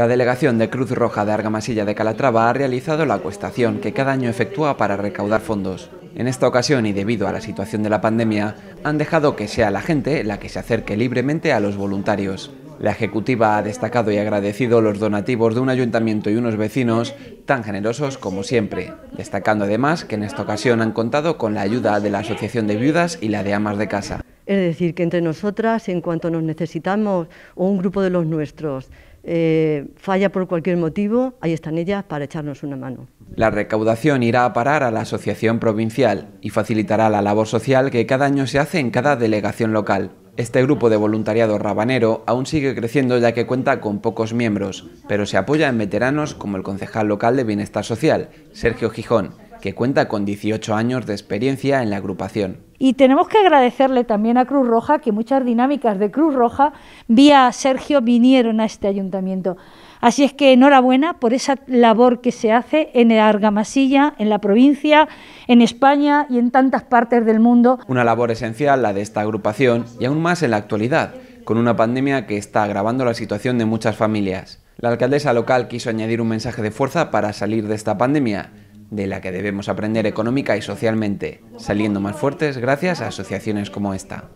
La delegación de Cruz Roja de Argamasilla de Calatrava ha realizado la acuestación que cada año efectúa para recaudar fondos. En esta ocasión y debido a la situación de la pandemia, han dejado que sea la gente la que se acerque libremente a los voluntarios. La ejecutiva ha destacado y agradecido los donativos de un ayuntamiento y unos vecinos tan generosos como siempre, destacando además que en esta ocasión han contado con la ayuda de la Asociación de Viudas y la de Amas de Casa. Es decir, que entre nosotras, en cuanto nos necesitamos, o un grupo de los nuestros, eh, falla por cualquier motivo, ahí están ellas para echarnos una mano. La recaudación irá a parar a la Asociación Provincial y facilitará la labor social que cada año se hace en cada delegación local. Este grupo de voluntariado rabanero aún sigue creciendo ya que cuenta con pocos miembros, pero se apoya en veteranos como el concejal local de Bienestar Social, Sergio Gijón, que cuenta con 18 años de experiencia en la agrupación. Y tenemos que agradecerle también a Cruz Roja que muchas dinámicas de Cruz Roja vía Sergio vinieron a este ayuntamiento. Así es que enhorabuena por esa labor que se hace en Argamasilla, en la provincia, en España y en tantas partes del mundo. Una labor esencial la de esta agrupación y aún más en la actualidad, con una pandemia que está agravando la situación de muchas familias. La alcaldesa local quiso añadir un mensaje de fuerza para salir de esta pandemia de la que debemos aprender económica y socialmente, saliendo más fuertes gracias a asociaciones como esta.